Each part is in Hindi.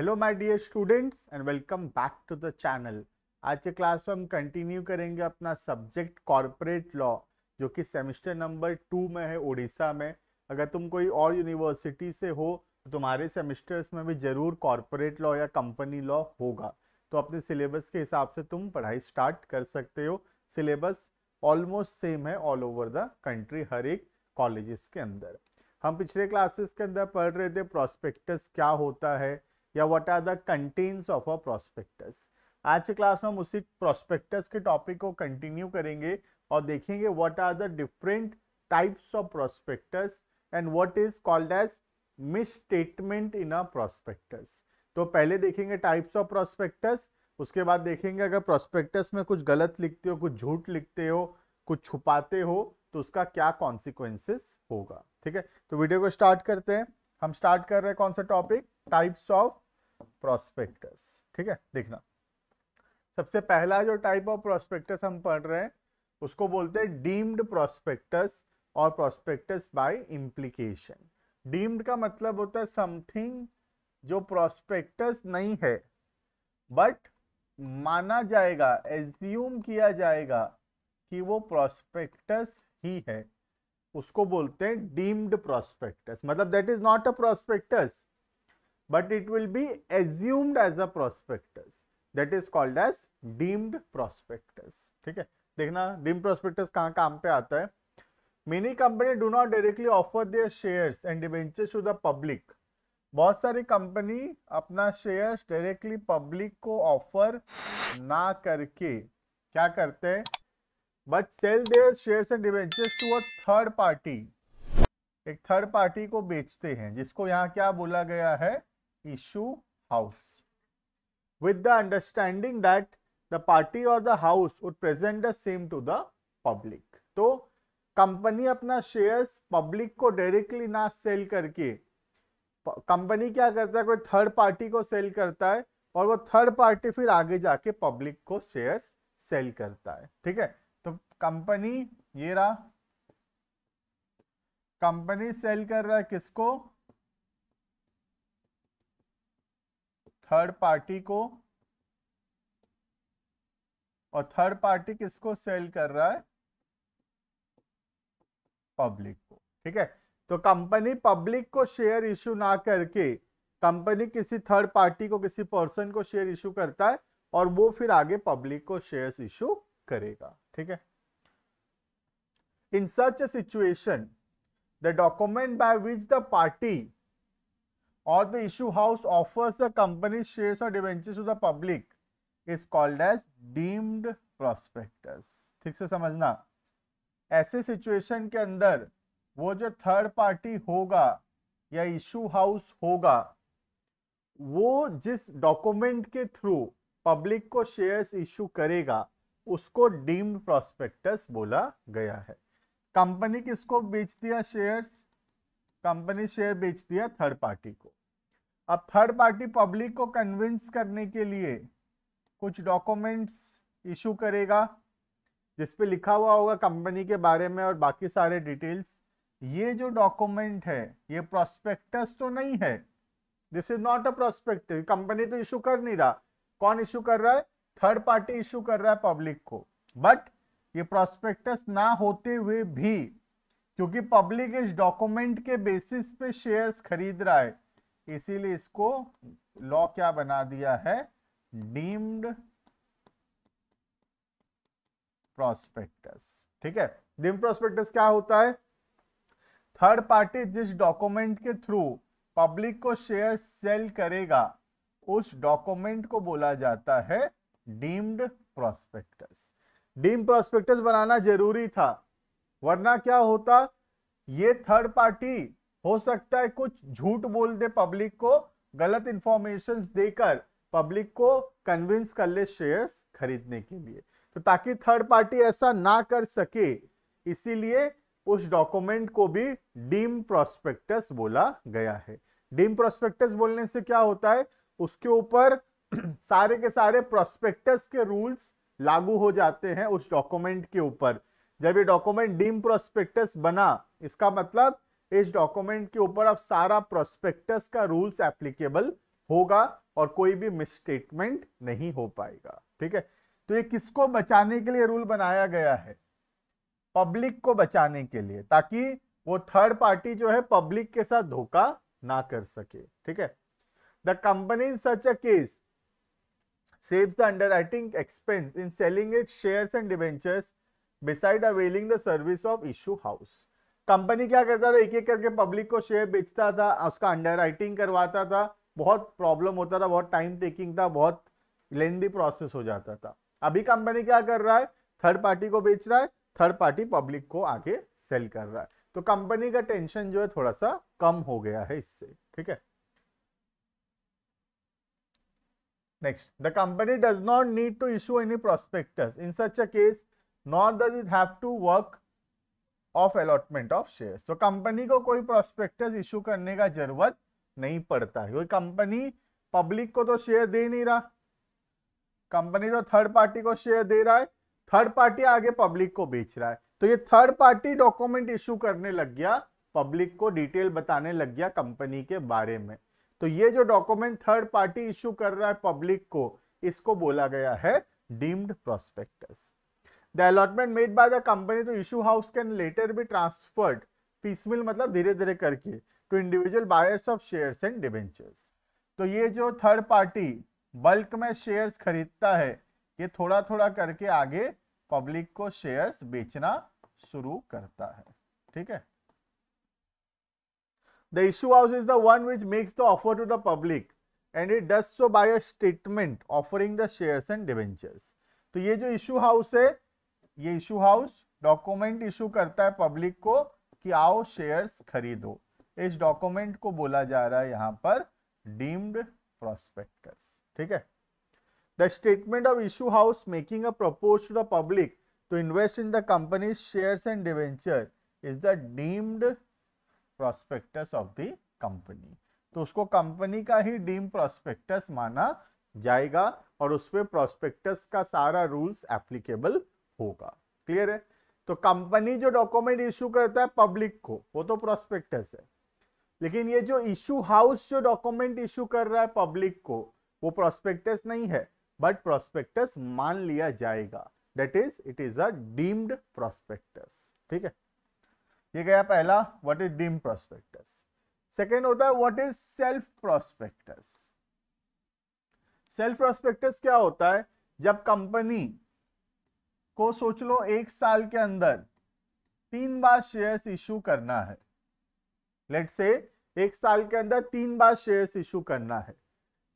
Hello my dear students and welcome back to the channel आज के क्लास में हम कंटिन्यू करेंगे अपना सब्जेक्ट कॉरपोरेट लॉ जो कि सेमेस्टर नंबर टू में है उड़ीसा में अगर तुम कोई और यूनिवर्सिटी से हो तो तुम्हारे सेमिस्टर्स में भी ज़रूर कॉरपोरेट लॉ या कंपनी लॉ होगा तो अपने सिलेबस के हिसाब से तुम पढ़ाई स्टार्ट कर सकते हो सिलेबस ऑलमोस्ट सेम है ऑल ओवर द कंट्री हर एक कॉलेज के अंदर हम पिछले क्लासेस के अंदर पढ़ रहे थे प्रोस्पेक्टस क्या होता है या what are the contents of a prospectus आज के क्लास में हम उसी प्रोस्पेक्टस के टॉपिक को कंटिन्यू करेंगे और देखेंगे what are the different types of prospectus and what is called as misstatement in a prospectus तो पहले देखेंगे टाइप्स ऑफ प्रोस्पेक्टस उसके बाद देखेंगे अगर प्रोस्पेक्टस में कुछ गलत लिखते हो कुछ झूठ लिखते हो कुछ छुपाते हो तो उसका क्या कॉन्सिक्वेंसेस होगा ठीक है तो वीडियो को स्टार्ट करते हैं हम स्टार्ट कर रहे हैं कौन सा टॉपिक टाइप्स ऑफ प्रोस्पेक्टस ठीक है देखना सबसे पहला जो टाइप ऑफ प्रोस्पेक्टस हम पढ़ रहे हैं उसको बोलते हैं डीम्ड प्रोस्पेक्टस और प्रोस्पेक्टस बाय इम्प्लीकेशन डीम्ड का मतलब होता है समथिंग जो प्रोस्पेक्टस नहीं है बट माना जाएगा एज्यूम किया जाएगा कि वो प्रोस्पेक्टस ही है उसको बोलते हैं डीम्ड प्रोस्पेक्टस मतलब that is not a prospectus but it will be assumed as a prospectus that is called as deemed prospectus theek hai dekhna deemed prospectus kahan kaam pe aata hai many company do not directly offer their shares and debentures to the public बहुत सारी कंपनी अपना शेयर्स डायरेक्टली पब्लिक को ऑफर ना करके क्या करते हैं but sell their shares and debentures to a third party एक थर्ड पार्टी को बेचते हैं जिसको यहाँ क्या बोला गया है issue house with the understanding that the party or the house would present the same to the public. तो कंपनी अपना शेयर्स पब्लिक को डायरेक्टली ना सेल करके कंपनी क्या करता है कोई थर्ड पार्टी को सेल करता है और वो थर्ड पार्टी फिर आगे जाके पब्लिक को शेयर्स सेल करता है ठीक है तो कंपनी ये रहा कंपनी सेल कर रहा है किसको थर्ड पार्टी को और थर्ड पार्टी किसको सेल कर रहा है पब्लिक को ठीक है तो कंपनी पब्लिक को शेयर इशू ना करके कंपनी किसी थर्ड पार्टी को किसी पर्सन को शेयर इशू करता है और वो फिर आगे पब्लिक को शेयर्स इशू करेगा ठीक है in such a situation the document by which the party or the issue house offers the company shares or debentures to the public is called as deemed prospectus ठीक से समझना ऐसे सिचुएशन के अंदर वो जो थर्ड पार्टी होगा या इशू हाउस होगा वो जिस डॉक्यूमेंट के थ्रू पब्लिक को शेयर्स इशू करेगा उसको डीम्ड प्रोस्पेक्टस बोला गया है कंपनी किसको बेचती है शेयर्स कंपनी शेयर बेच दिया थर्ड पार्टी को अब थर्ड पार्टी पब्लिक को कन्विंस करने के लिए कुछ डॉक्यूमेंट्स इशू करेगा जिसपे लिखा हुआ होगा कंपनी के बारे में और बाकी सारे डिटेल्स ये जो डॉक्यूमेंट है ये प्रोस्पेक्टस तो नहीं है this is not a prospective company तो इशू कर नहीं रहा कौन इशू कर रहा है थर्ड पार्टी इशू कर रहा है पब्लिक को बट ये प्रोस्पेक्टस ना होते हुए भी क्योंकि पब्लिक इस डॉक्यूमेंट के बेसिस पे शेयर्स खरीद रहा है इसीलिए इसको लॉ क्या बना दिया है डीम्ड प्रोस्पेक्टस ठीक है डीम प्रोस्पेक्टस क्या होता है थर्ड पार्टी जिस डॉक्यूमेंट के थ्रू पब्लिक को शेयर सेल करेगा उस डॉक्यूमेंट को बोला जाता है डीम्ड प्रोस्पेक्टस डीम प्रोस्पेक्टस बनाना जरूरी था वरना क्या होता ये थर्ड पार्टी हो सकता है कुछ झूठ बोल दे पब्लिक को गलत इंफॉर्मेशन देकर पब्लिक को कन्विंस कर ले शेयर्स खरीदने के लिए तो ताकि थर्ड पार्टी ऐसा ना कर सके इसीलिए उस डॉक्यूमेंट को भी डीम प्रोस्पेक्टस बोला गया है डीम प्रोस्पेक्टस बोलने से क्या होता है उसके ऊपर सारे के सारे प्रोस्पेक्टस के रूल्स लागू हो जाते हैं उस डॉक्यूमेंट के ऊपर जब ये डॉक्यूमेंट डीम प्रोस्पेक्टस बना इसका मतलब इस डॉक्यूमेंट के ऊपर अब सारा प्रोस्पेक्टस का रूल्स एप्लीकेबल होगा और कोई भी मिसस्टेटमेंट नहीं हो पाएगा ठीक है तो ये किसको बचाने के लिए रूल बनाया गया है पब्लिक को बचाने के लिए ताकि वो थर्ड पार्टी जो है पब्लिक के साथ धोखा ना कर सके ठीक है the company in such a case the underwriting expense in selling it share and debentures beside availing the service of issue house company क्या करता था एक एक करके पब्लिक को शेयर बेचता था उसका राइटिंग करवाता था बहुत प्रॉब्लम होता था बहुत टाइम टेकिंग था बहुत लेंदी प्रोसेस हो जाता था अभी कंपनी क्या कर रहा है थर्ड पार्टी को बेच रहा है थर्ड पार्टी पब्लिक को आगे सेल कर रहा है तो कंपनी का टेंशन जो है थोड़ा सा कम हो गया है इससे ठीक है next the company does not need to issue any prospectus in such a case not does it have to work of allotment of shares तो कंपनी को कोई प्रोस्पेक्टस इशू करने का जरूरत नहीं पड़ता है क्योंकि कंपनी पब्लिक को तो शेयर दे नहीं रहा कंपनी तो थर्ड पार्टी को शेयर दे रहा है थर्ड पार्टी आगे पब्लिक को बेच रहा है तो ये थर्ड पार्टी डॉक्यूमेंट इशू करने लग गया पब्लिक को डिटेल बताने लग गया कंपनी के बारे में तो ये जो डॉक्यूमेंट थर्ड पार्टी इश्यू कर रहा है पब्लिक को इसको बोला गया है deemed prospectus the allotment made by the company to issue house can later be transferred piecemeal मतलब धीरे धीरे करके to individual buyers of shares and debentures तो ये जो थर्ड पार्टी बल्क में शेयर्स खरीदता है ये थोड़ा थोड़ा करके आगे पब्लिक को शेयर्स बेचना शुरू करता है ठीक है the issue house is the one which makes the offer to the public and it does so by a statement offering the shares and debentures तो ये जो इशू हाउस है ये इशू हाउस डॉक्यूमेंट इशू करता है पब्लिक को कि आओ शेयर्स खरीदो इस डॉक्यूमेंट को बोला जा रहा है यहां पर डीम्ड प्रोस्पेक्टस ठीक है the statement of issue house making a propose to the public to invest in the company share and debenture is the deemed prospectus of the company तो उसको कंपनी का ही डीम प्रोस्पेक्टस माना जाएगा और उसपे प्रोस्पेक्टस का सारा रूल्स एप्लीकेबल होगा क्लियर है तो कंपनी जो डॉक्यूमेंट इशू करता है पब्लिक को वो तो प्रोस्पेक्टस है लेकिन ये जो इशू हाउस जो डॉक्यूमेंट इशू कर रहा है पब्लिक को वो प्रोस्पेक्टस नहीं है बट प्रोस्पेक्टस मान लिया जाएगा that is it is a deemed prospectus ठीक है ये गया पहला what is deemed prospectus second होता है what is shelf prospectus shelf prospectus क्या होता है जब कंपनी को सोच लो एक साल के अंदर तीन बार शेयर्स इशू करना है लेट से एक साल के अंदर तीन बार शेयर्स इशू करना है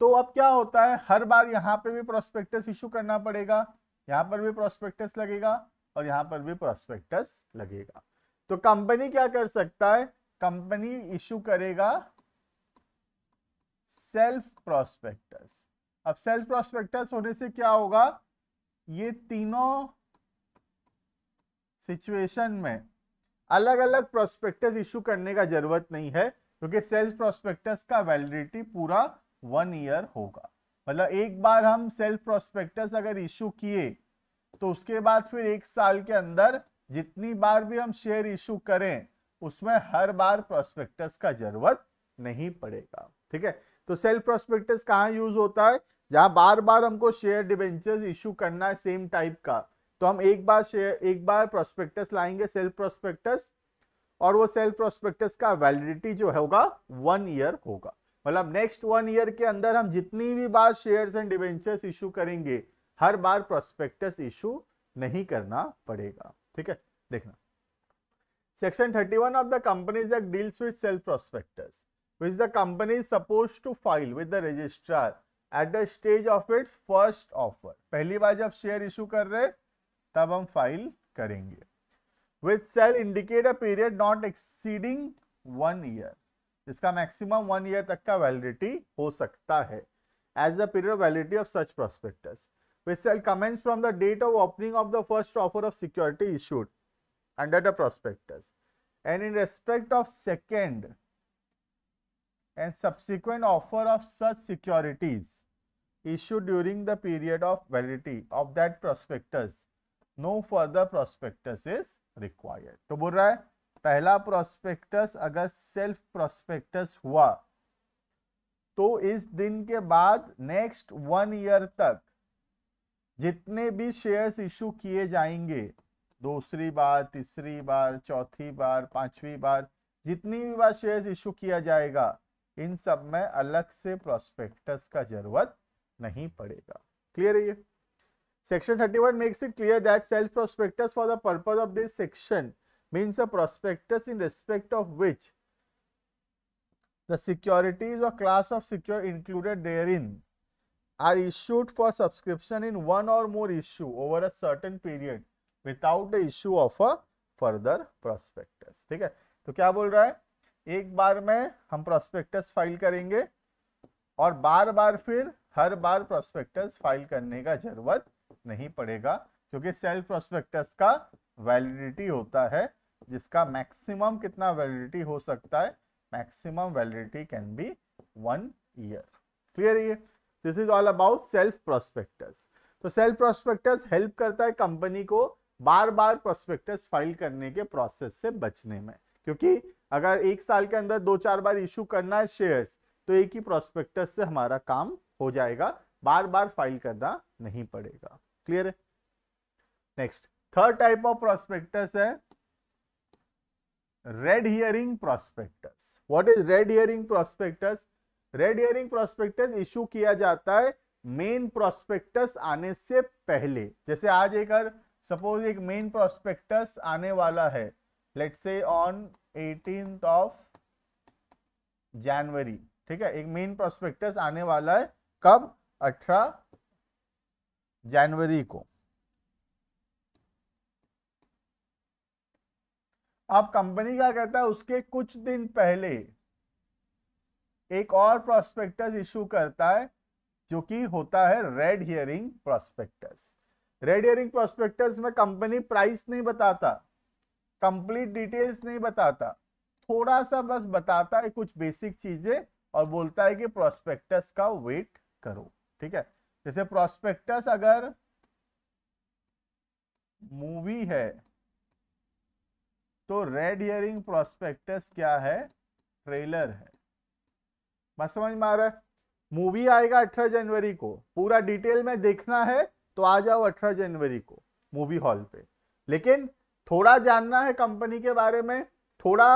तो अब क्या होता है हर बार यहां पे भी प्रोस्पेक्टस इशू करना पड़ेगा यहां पर भी प्रोस्पेक्टस लगेगा और यहां पर भी प्रोस्पेक्टस लगेगा तो कंपनी क्या कर सकता है कंपनी इशू करेगा सेल्फ प्रोस्पेक्टस अब सेल्फ प्रोस्पेक्टस होने से क्या होगा ये तीनों सिचुएशन में अलग अलग प्रोस्पेक्टस इशू करने का जरूरत नहीं है क्योंकि सेल्फ प्रोस्पेक्टस का वैलिडिटी पूरा वन ईयर होगा मतलब एक बार हम सेल्फ प्रोस्पेक्टस अगर इशू किए तो उसके बाद फिर एक साल के अंदर जितनी बार भी हम शेयर इशू करें उसमें हर बार प्रोस्पेक्टस का जरूरत नहीं पड़ेगा ठीक है तो सेल्फ प्रोस्पेक्टस कहाँ यूज होता है जहां बार बार हमको शेयर डिवेंचर इशू करना है सेम टाइप का तो हम एक बार शेयर एक बार प्रोस्पेक्टस लाएंगे सेल प्रोस्पेक्टस और वो सेल प्रोस्पेक्टस का वैलिडिटी जो होगा वन ईयर होगा मतलब नेक्स्ट वन ईयर के अंदर हम जितनी भी बार शेयर्स एंड डिवेंचर्स इशू करेंगे हर बार प्रोस्पेक्टस इशू नहीं करना पड़ेगा ठीक है देखना section 31 of the companies that deals with shelf prospectus which the company suppose to file with the registrar at the stage of its first offer पहली बार जब शेयर इशू कर रहे हैं तब हम फाइल करेंगे with shelf indicate a period not exceeding one year इसका मैक्सिमम वन ईयर तक का वैलिडिटी हो सकता है as the period validity of such prospectus with shelf commence from the date of opening of the first offer of security issued under the prospectus and in respect of second and subsequent offer of such securities issue during the period of validity of that prospectus no further prospectus is required तो बोल रहा है पहला प्रोस्पेक्टस अगर सेल्फ प्रोस्पेक्टस हुआ तो इस दिन के बाद नेक्स्ट वन ईयर तक जितने भी शेयर्स इशू किए जाएंगे दूसरी बार तीसरी बार चौथी बार पांचवी बार जितनी भी बार शेयर्स इशू किया जाएगा इन सब में अलग से प्रोस्पेक्टस का जरूरत नहीं पड़ेगा क्लियर है ये Section 31 makes it clear that sales prospectus for the purpose of this section means a prospectus in respect of which the securities or class of secure included therein are issued for subscription in one or more issue over a certain period without the issue of a further prospectus ठीक है तो क्या बोल रहा है एक बार में हम prospectus file करेंगे और बार बार फिर हर बार प्रोस्पेक्टस फाइल करने का जरूरत नहीं पड़ेगा क्योंकि सेल प्रोस्पेक्टस का वैलिडिटी होता है जिसका मैक्सिमम कितना वैलिडिटी हो सकता है maximum validity can be one year clear ये this is all about shelf prospectus तो सेल्फ प्रोस्पेक्टस हेल्प करता है कंपनी को बार बार प्रोस्पेक्टस फाइल करने के प्रोसेस से बचने में क्योंकि अगर एक साल के अंदर दो चार बार इशू करना है शेयर्स तो एक ही प्रोस्पेक्टस से हमारा काम हो जाएगा बार बार फाइल करना नहीं पड़ेगा क्लियर है next third type of prospectus है red herring prospectus what is red herring prospectus red herring prospectus issue किया जाता है मेन प्रोस्पेक्टस आने से पहले जैसे आज एक सपोज एक मेन प्रोस्पेक्टस आने वाला है लेट से ऑन एटीन ऑफ जनवरी ठीक है एक मेन प्रोस्पेक्टस आने वाला है कब अठारह जनवरी को अब कंपनी का कहता है उसके कुछ दिन पहले एक और प्रोस्पेक्टस इशू करता है जो कि होता है red herring prospectus red herring prospectus में कंपनी प्राइस नहीं बताता कंप्लीट डिटेल्स नहीं बताता थोड़ा सा बस बताता है कुछ बेसिक चीजें और बोलता है कि प्रोस्पेक्टस का वेट करो ठीक है जैसे प्रोस्पेक्टस अगर मूवी है तो रेड ईयरिंग प्रोस्पेक्टस क्या है ट्रेलर है मत समझ में आ रहा है मूवी आएगा अठारह जनवरी को पूरा डिटेल में देखना है तो आ जाओ अठारह जनवरी को मूवी हॉल पे लेकिन थोड़ा जानना है कंपनी के बारे में थोड़ा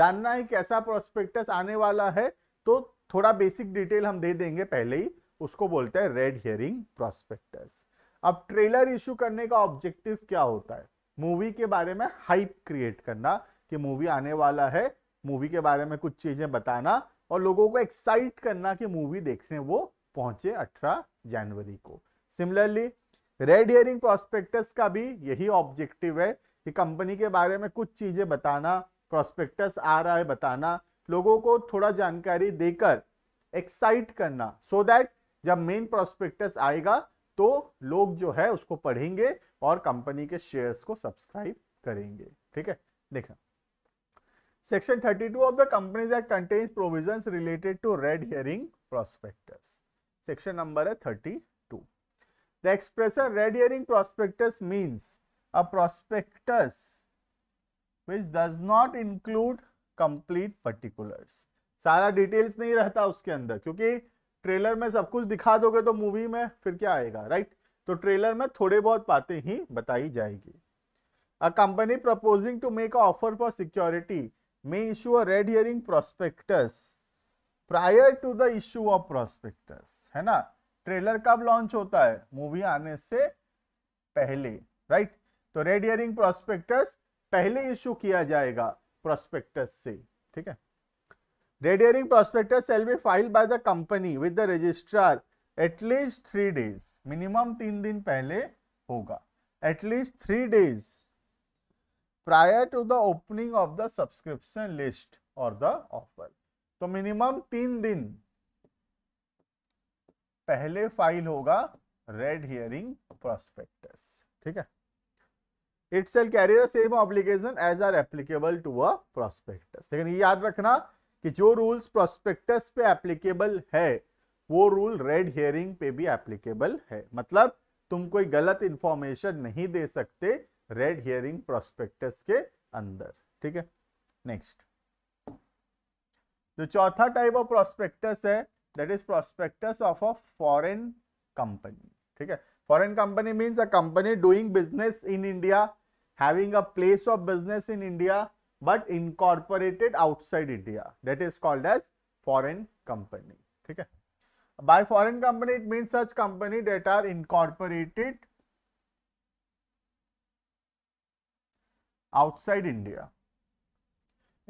जानना है कैसा प्रोस्पेक्टस आने वाला है तो थोड़ा बेसिक डिटेल हम दे देंगे पहले ही उसको बोलते हैं रेड हियरिंग प्रोस्पेक्टस अब ट्रेलर इशू करने का ऑब्जेक्टिव क्या होता है मूवी के बारे में हाइप क्रिएट करना कि मूवी आने वाला है मूवी के बारे में कुछ चीज़ें बताना और लोगों को एक्साइट करना कि मूवी देखने वो पहुंचे 18 जनवरी को सिमिलरली रेड हियरिंग प्रोस्पेक्टस का भी यही ऑब्जेक्टिव है कि कंपनी के बारे में कुछ चीज़ें बताना प्रोस्पेक्टस आ रहा है बताना लोगों को थोड़ा जानकारी देकर एक्साइट करना सो so दैट जब मेन प्रोस्पेक्टस आएगा तो लोग जो है उसको पढ़ेंगे और कंपनी के शेयर्स को सब्सक्राइब करेंगे ठीक है देखा section 32 of the companies act contains provisions related to red herring prospectus section number है 32 the expression red herring prospectus means a prospectus which does not include complete particulars सारा डिटेल्स नहीं रहता उसके अंदर क्योंकि ट्रेलर में सब कुछ दिखा दोगे तो मूवी में फिर क्या आएगा राइट तो ट्रेलर में थोड़े बहुत बातें ही बताई जाएगी a company proposing to make offer for security may issue a red herring prospectus prior to the issue of prospectus है ना ट्रेलर कब लॉन्च होता है मूवी आने से पहले राइट तो रेड हियरिंग प्रोस्पेक्टस पहले इशू किया जाएगा प्रोस्पेक्टस से ठीक है Radiating prospectus shall be filed by the company with the registrar at least three days. Minimum तीन दिन पहले होगा. At least three days prior to the opening of the subscription list or the offer. तो minimum तीन दिन पहले फाइल होगा रेड हियरिंग प्रोस्पेक्टस ठीक है it shall carry same obligation as are applicable to a prospectus लेकिन ये याद रखना कि जो रूल्स प्रोस्पेक्टस पे एप्लीकेबल है वो रूल रेड हेयरिंग पे भी एप्लीकेबल है मतलब तुम कोई गलत इंफॉर्मेशन नहीं दे सकते रेड हियरिंग प्रोस्पेक्टस के अंदर ठीक है नेक्स्ट जो चौथा टाइप ऑफ प्रोस्पेक्टस है that is prospectus of a foreign company ठीक है foreign company means a company doing business in India having a place of business in India but incorporated outside India. That is called as foreign company. Okay? By foreign company, it means such company that are incorporated outside India.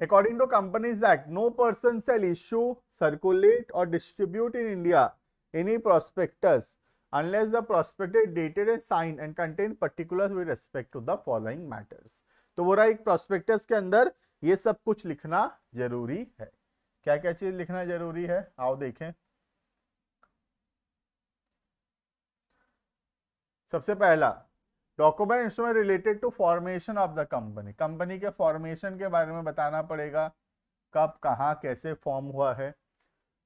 According to Companies Act, no person shall issue, circulate or distribute in India any prospectus unless the prospectus dated and signed and contain particulars with respect to the following matters. तो वो रहा एक प्रोस्पेक्टस के अंदर ये सब कुछ लिखना जरूरी है क्या क्या चीज लिखना जरूरी है आओ देखें सबसे पहला document instrument related to formation of the company company के फॉर्मेशन के बारे में बताना पड़ेगा कब कहा कैसे फॉर्म हुआ है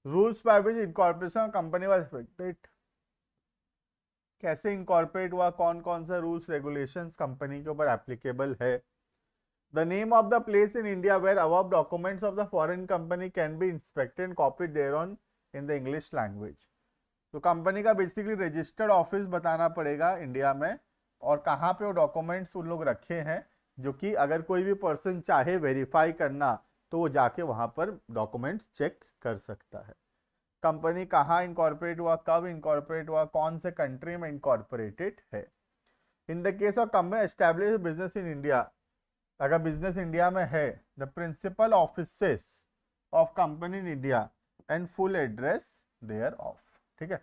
rules by which incorporation company was effected कैसे इनकॉर्पोरेट हुआ कौन कौन सा रूल्स रेगुलेशंस कंपनी के ऊपर एप्लीकेबल है The name of the place in India where above documents of the foreign company can be inspected and copied thereon in the English language. तो कंपनी का बेसिकली रजिस्टर्ड ऑफिस बताना पड़ेगा इंडिया में और कहाँ पे वो डॉक्यूमेंट्स उन लोग रखे हैं जो कि अगर कोई भी पर्सन चाहे वेरीफाई करना तो वो जाके वहाँ पर डॉक्यूमेंट्स चेक कर सकता है कंपनी कहाँ इंकॉर्पोरेट हुआ कब इंकॉर्पोरेट हुआ कौन से कंट्री में इंकॉर्पोरेटेड है in the case of company establish business in India अगर बिजनेस इंडिया में है the principal office of company in India and full address thereof ठीक है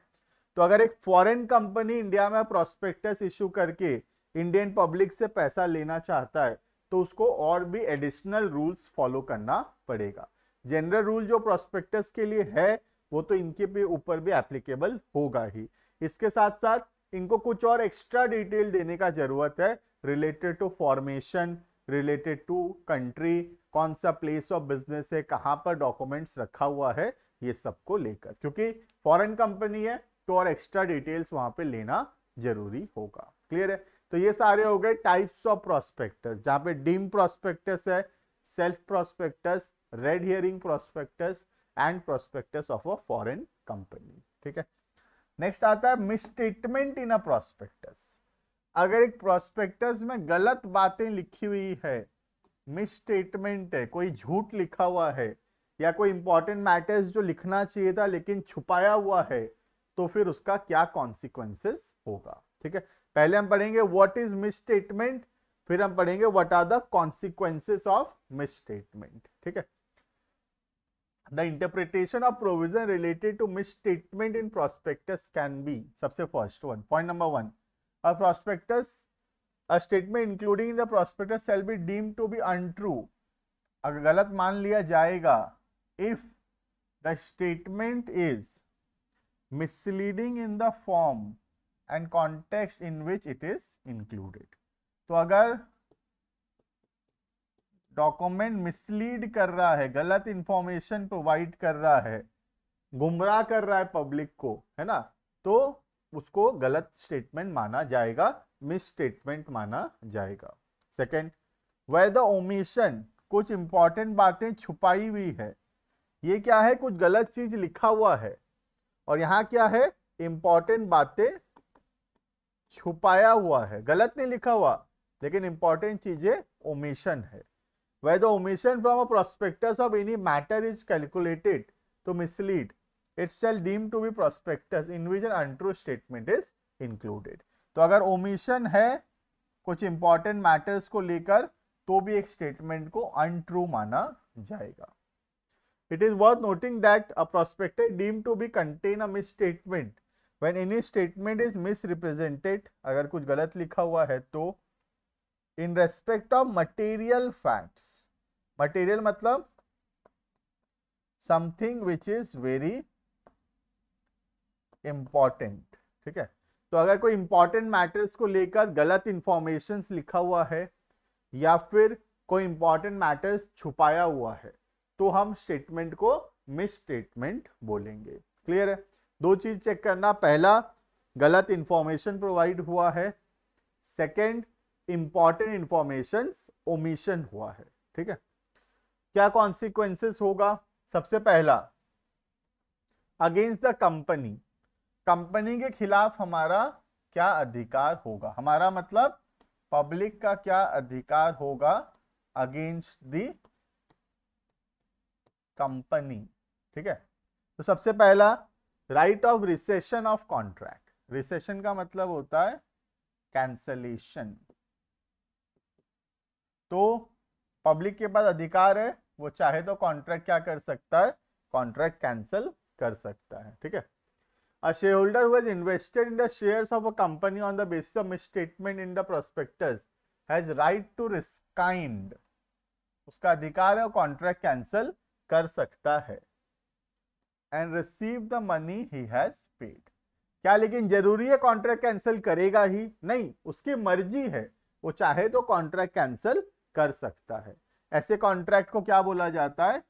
तो अगर एक फॉरेन कंपनी इंडिया में प्रोस्पेक्टस इशू करके इंडियन पब्लिक से पैसा लेना चाहता है तो उसको और भी एडिशनल रूल्स फॉलो करना पड़ेगा जनरल रूल जो प्रोस्पेक्टस के लिए है वो तो इनके भी ऊपर भी एप्लीकेबल होगा ही इसके साथ साथ इनको कुछ और एक्स्ट्रा डिटेल देने का जरूरत है related to formation related to country कौन सा प्लेस ऑफ बिजनेस है कहाँ पर डॉक्यूमेंट्स रखा हुआ है ये सबको लेकर क्योंकि फॉरेन कंपनी है तो और एक्स्ट्रा डिटेल्स वहां पे लेना जरूरी होगा क्लियर है तो ये सारे हो गए टाइप्स ऑफ प्रोस्पेक्टस जहाँ पे डीम प्रोस्पेक्टस है shelf prospectus red herring prospectus and prospectus of a foreign company ठीक है नेक्स्ट आता है मिसस्टेटमेंट इन अ प्रोस्पेक्टस अगर एक प्रोस्पेक्टस में गलत बातें लिखी हुई है मिस स्टेटमेंट है कोई झूठ लिखा हुआ है या कोई इंपॉर्टेंट मैटर्स जो लिखना चाहिए था लेकिन छुपाया हुआ है तो फिर उसका क्या कॉन्सिक्वेंसेस होगा ठीक है पहले हम पढ़ेंगे व्हाट इज मिस स्टेटमेंट फिर हम पढ़ेंगे what are the consequences of misstatement ठीक है the interpretation of provision related to misstatement in prospectus can be सबसे first one point number one a prospectus a statement including in the prospectus shall be deemed to be untrue agar galat maan liya jayega if the statement is misleading in the form and context in which it is included तो agar डॉक्यूमेंट मिसलीड कर रहा है गलत इंफॉर्मेशन प्रोवाइड कर रहा है गुमराह कर रहा है पब्लिक को है ना तो उसको गलत स्टेटमेंट माना जाएगा मिस स्टेटमेंट माना जाएगा सेकेंड वेर द ओमिशन कुछ इंपॉर्टेंट बातें छुपाई हुई है ये क्या है कुछ गलत चीज लिखा हुआ है और यहाँ क्या है इंपॉर्टेंट बातें छुपाया हुआ है गलत नहीं लिखा हुआ लेकिन इंपॉर्टेंट चीजें ओमिशन है where the omission from a prospectus of any matter is calculated to mislead it shall deem to be prospectus in which an untrue statement is included तो अगर ओमिशन है कुछ इंपॉर्टेंट मैटर्स को लेकर तो भी एक स्टेटमेंट को अनट्रू माना जाएगा it is worth noting that a prospectus deemed to be contain a misstatement when any statement is misrepresented अगर कुछ गलत लिखा हुआ है तो in respect of material facts material मतलब something which is very important ठीक है तो अगर कोई इम्पॉर्टेंट मैटर्स को लेकर गलत इंफॉर्मेशन लिखा हुआ है या फिर कोई इम्पॉर्टेंट मैटर्स छुपाया हुआ है तो हम स्टेटमेंट को मिस स्टेटमेंट बोलेंगे क्लियर है दो चीज चेक करना पहला गलत इंफॉर्मेशन प्रोवाइड हुआ है सेकंड इंपॉर्टेंट इंफॉर्मेशन ओमिशन हुआ है ठीक है क्या कॉन्सिक्वेंसेस होगा सबसे पहला अगेंस्ट द कंपनी कंपनी के खिलाफ हमारा क्या अधिकार होगा हमारा मतलब पब्लिक का क्या अधिकार होगा अगेंस्ट दी कंपनी ठीक है तो सबसे पहला right of rescission of contract rescission का मतलब होता है कैंसलेशन तो पब्लिक के पास अधिकार है वो चाहे तो कॉन्ट्रैक्ट क्या कर सकता है कॉन्ट्रैक्ट कैंसिल कर सकता है ठीक है A shareholder who has invested in the shares of a company on the basis of misstatement in the prospectus has right to rescind. उसका अधिकार है वो कॉन्ट्रैक्ट कैंसिल कर सकता है and receive the money he has paid क्या लेकिन जरूरी है कॉन्ट्रैक्ट कैंसिल करेगा ही नहीं उसकी मर्जी है वो चाहे तो कॉन्ट्रैक्ट कैंसिल कर सकता है ऐसे कॉन्ट्रैक्ट को क्या बोला जाता है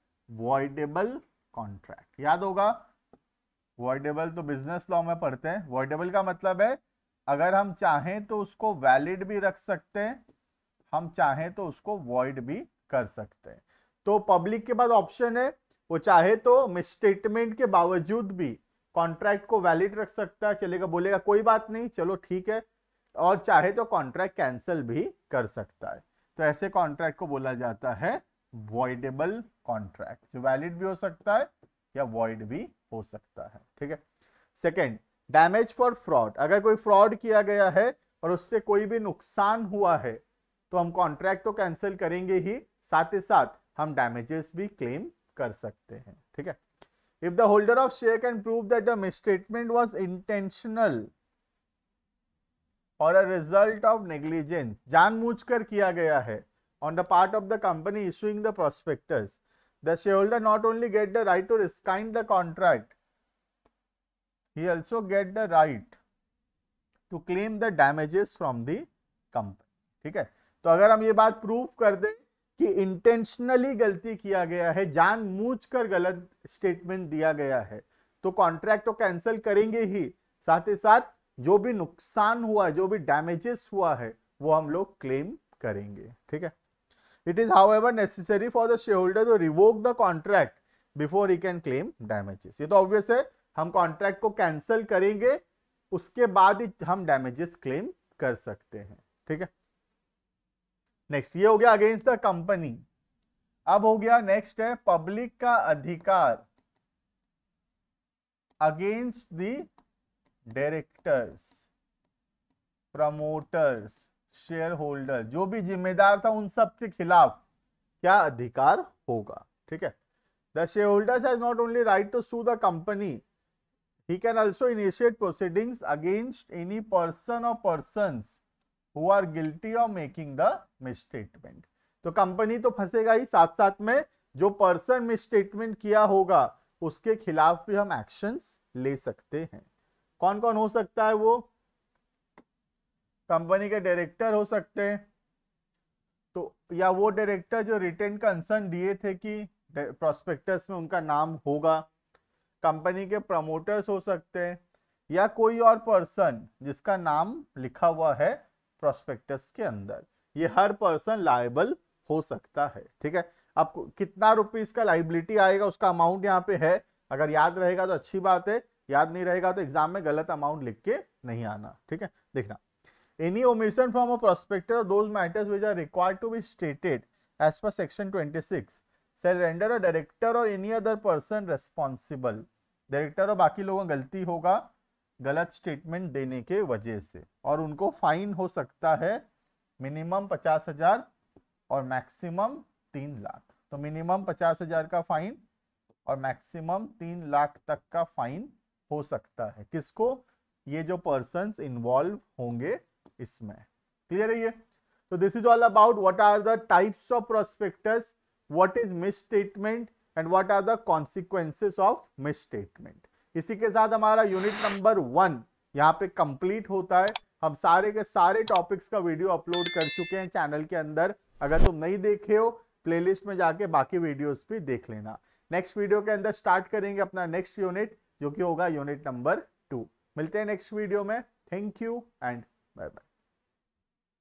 वॉइडेबल कॉन्ट्रैक्ट याद होगा वर्डेबल तो बिजनेस लॉ में पढ़ते हैं वर्डेबल का मतलब है अगर हम चाहें तो उसको वैलिड भी रख सकते हैं हम चाहें तो उसको वॉइड भी कर सकते हैं तो पब्लिक के बाद ऑप्शन है वो चाहे तो मिसस्टेटमेंट के बावजूद भी कॉन्ट्रैक्ट को वैलिड रख सकता है चलेगा बोलेगा कोई बात नहीं चलो ठीक है और चाहे तो कॉन्ट्रैक्ट कैंसिल भी कर सकता है तो ऐसे कॉन्ट्रैक्ट को बोला जाता है वॉइडेबल कॉन्ट्रैक्ट जो वैलिड भी हो सकता है या वॉइड भी हो सकता है ठीक है सेकेंड डैमेज फॉर फ्रॉड अगर कोई फ्रॉड किया गया है और उससे कोई भी नुकसान हुआ है तो हम कॉन्ट्रैक्ट तो कैंसिल करेंगे ही साथ ही साथ हम डैमेजेस भी क्लेम कर सकते हैं ठीक है if the holder of share can prove that the misstatement was intentional और अ रिजल्ट ऑफ नेग्लिजेंस जानबूझकर किया गया है on the part of the company issuing the prospectus The shareholder not only get the right to rescind the contract, he also get the right to claim the damages from the company. ठीक है तो अगर हम ये बात प्रूव कर दें कि इंटेंशनली गलती किया गया है जानबूझकर गलत स्टेटमेंट दिया गया है तो कॉन्ट्रैक्ट तो कैंसिल करेंगे ही साथ ही साथ जो भी नुकसान हुआ जो भी डैमेजेस हुआ है वो हम लोग क्लेम करेंगे ठीक है It is however necessary for the shareholder to revoke the contract before he can claim damages. ये तो obvious है हम contract को cancel करेंगे उसके बाद ही हम damages claim कर सकते हैं ठीक है नेक्स्ट ये हो गया अगेंस्ट द कंपनी अब हो गया नेक्स्ट है पब्लिक का अधिकार against the directors promoters shareholder जो भी जिम्मेदार था उन सब के खिलाफ क्या अधिकार होगा ठीक है the shareholders has not only right to sue the company he can also initiate proceedings against any person और person who are guilty of making the misstatement तो कंपनी तो फंसेगा ही साथ साथ में जो पर्सन मिसस्टेटमेंट किया होगा उसके खिलाफ भी हम एक्शंस ले सकते हैं कौन कौन हो सकता है वो कंपनी के डायरेक्टर हो सकते हैं तो या वो डायरेक्टर जो रिटर्न कंसर्न दिए थे कि प्रोस्पेक्टस में उनका नाम होगा कंपनी के प्रमोटर्स हो सकते हैं या कोई और पर्सन जिसका नाम लिखा हुआ है प्रोस्पेक्टस के अंदर ये हर पर्सन लाइबल हो सकता है ठीक है अब कितना रुपीज का लाइबिलिटी आएगा उसका अमाउंट यहाँ पे है अगर याद रहेगा तो अच्छी बात है याद नहीं रहेगा तो एग्जाम में गलत अमाउंट लिख के नहीं आना ठीक है देखना Any omission from a prospectus or those matters which are required to be stated as per section 26 shall render a director or any other person responsible. Director और बाकी लोगों गलती होगा गलत स्टेटमेंट देने के वजह से और उनको फाइन हो सकता है मिनिमम पचास हजार और मैक्सिमम तीन लाख तो मिनिमम पचास हजार का फाइन और मैक्सिमम तीन लाख तक का फाइन हो सकता है किसको ये जो पर्सन इन्वॉल्व होंगे इसमें क्लियर है ये तो this is all about what are the types of prospectus what is misstatement and what are the consequences of misstatement इसी के साथ हमारा यूनिट नंबर वन यहाँ पे कंप्लीट होता है हम सारे के सारे टॉपिक्स का वीडियो अपलोड कर चुके हैं चैनल के अंदर अगर तुम नहीं देखे हो प्लेलिस्ट में जाके बाकी वीडियोस भी देख लेना नेक्स्ट वीडियो के अंदर स्टार्ट करेंगे अपना नेक्स्ट यूनिट जो कि होगा यूनिट नंबर टू मिलते हैं नेक्स्ट वीडियो में thank you and Bye bye.